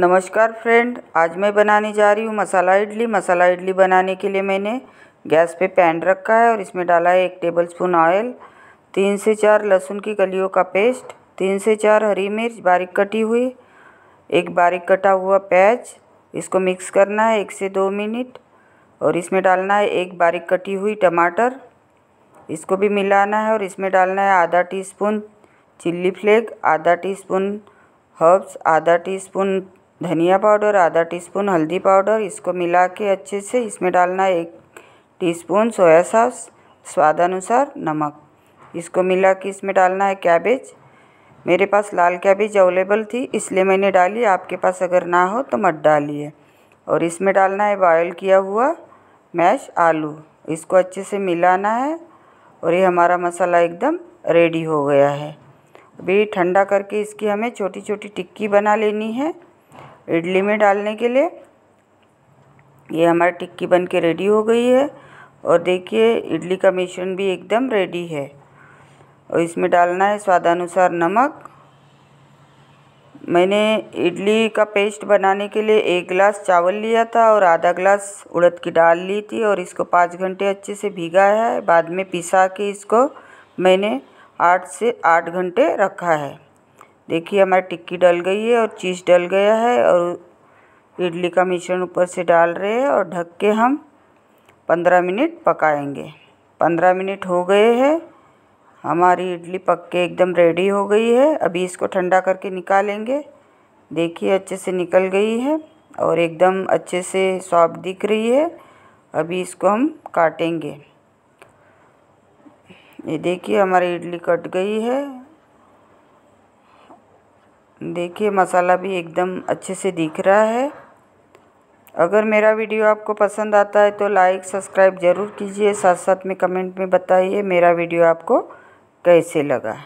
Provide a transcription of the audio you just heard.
नमस्कार फ्रेंड आज मैं बनाने जा रही हूँ मसाला इडली मसाला इडली बनाने के लिए मैंने गैस पे पैन रखा है और इसमें डाला है एक टेबल स्पून ऑयल तीन से चार लहसुन की कलियों का पेस्ट तीन से चार हरी मिर्च बारीक कटी हुई एक बारीक कटा हुआ प्याज इसको मिक्स करना है एक से दो मिनट और इसमें डालना है एक बारीक कटी हुई टमाटर इसको भी मिलाना है और इसमें डालना है आधा टी स्पून चिल्ली फ्लेक आधा टी स्पून हर्ब्स आधा टीस्पून धनिया पाउडर आधा टीस्पून हल्दी पाउडर इसको मिला के अच्छे से इसमें डालना एक टीस्पून सोया सॉस स्वादानुसार नमक इसको मिला के इसमें डालना है कैबेज मेरे पास लाल कैबेज अवेलेबल थी इसलिए मैंने डाली आपके पास अगर ना हो तो मत डालिए और इसमें डालना है बॉयल किया हुआ मैश आलू इसको अच्छे से मिलाना है और ये हमारा मसाला एकदम रेडी हो गया है अभी ठंडा करके इसकी हमें छोटी छोटी टिक्की बना लेनी है इडली में डालने के लिए ये हमारी टिक्की बन के रेडी हो गई है और देखिए इडली का मिश्रण भी एकदम रेडी है और इसमें डालना है स्वादानुसार नमक मैंने इडली का पेस्ट बनाने के लिए एक गिलास चावल लिया था और आधा गिलास उड़द की डाल ली थी और इसको पाँच घंटे अच्छे से भीगा है बाद में पिसा के इसको मैंने आठ से आठ घंटे रखा है देखिए हमारी टिक्की डल गई है और चीज़ डल गया है और इडली का मिश्रण ऊपर से डाल रहे हैं और ढक के हम पंद्रह मिनट पकाएंगे पंद्रह मिनट हो गए हैं हमारी इडली पक के एकदम रेडी हो गई है अभी इसको ठंडा करके निकालेंगे देखिए अच्छे से निकल गई है और एकदम अच्छे से सॉफ्ट दिख रही है अभी इसको हम काटेंगे ये देखिए हमारी इडली कट गई है देखिए मसाला भी एकदम अच्छे से दिख रहा है अगर मेरा वीडियो आपको पसंद आता है तो लाइक सब्सक्राइब ज़रूर कीजिए साथ साथ में कमेंट में बताइए मेरा वीडियो आपको कैसे लगा